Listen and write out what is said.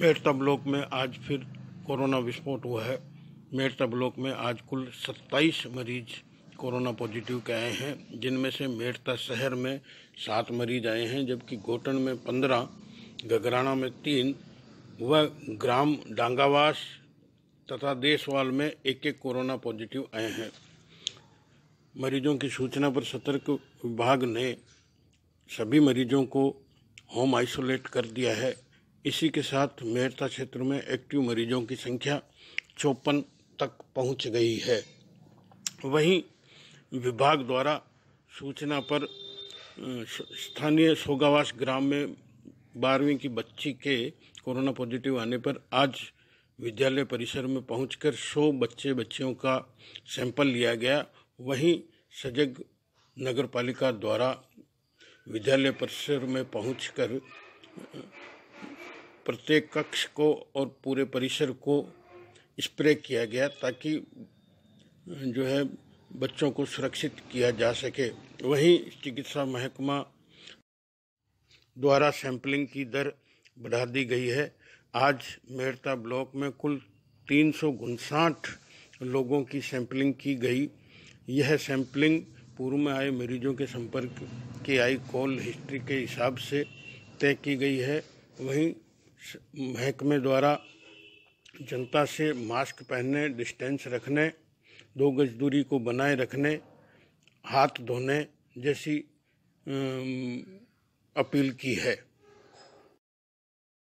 met block में आज फिर कोरोना विस्फोट हुआ है मेट ब्लॉक में आज कुल 27 मरीज कोरोना पॉजिटिव के आए हैं जिनमें से मेड़ता शहर में सात मरीज आए हैं जबकि गोटन में पंद्रह गगराना में तीन व ग्राम डांगावास तथा देशवाल में एक एक कोरोना पॉजिटिव आए हैं मरीजों की सूचना पर सतर्क विभाग ने सभी मरीजों को होम आइसोलेट कर दिया है इसी के साथ मेहरता क्षेत्र में एक्टिव मरीजों की संख्या चौपन तक पहुंच गई है वहीं विभाग द्वारा सूचना पर स्थानीय सोगावास ग्राम में बारहवीं की बच्ची के कोरोना पॉजिटिव आने पर आज विद्यालय परिसर में पहुंचकर 100 बच्चे बच्चियों का सैंपल लिया गया वहीं सजग नगर पालिका द्वारा विद्यालय परिसर में पहुंचकर प्रत्येक कक्ष को और पूरे परिसर को स्प्रे किया गया ताकि जो है बच्चों को सुरक्षित किया जा सके वहीं चिकित्सा महकमा द्वारा सैंपलिंग की दर बढ़ा दी गई है आज मेहरता ब्लॉक में कुल तीन सौ लोगों की सैंपलिंग की गई यह सैंपलिंग पूर्व में आए मरीजों के संपर्क की आई कॉल हिस्ट्री के हिसाब से तय की गई है वहीं महकमे द्वारा जनता से मास्क पहनने डिस्टेंस रखने दो गज दूरी को बनाए रखने हाथ धोने जैसी अपील की है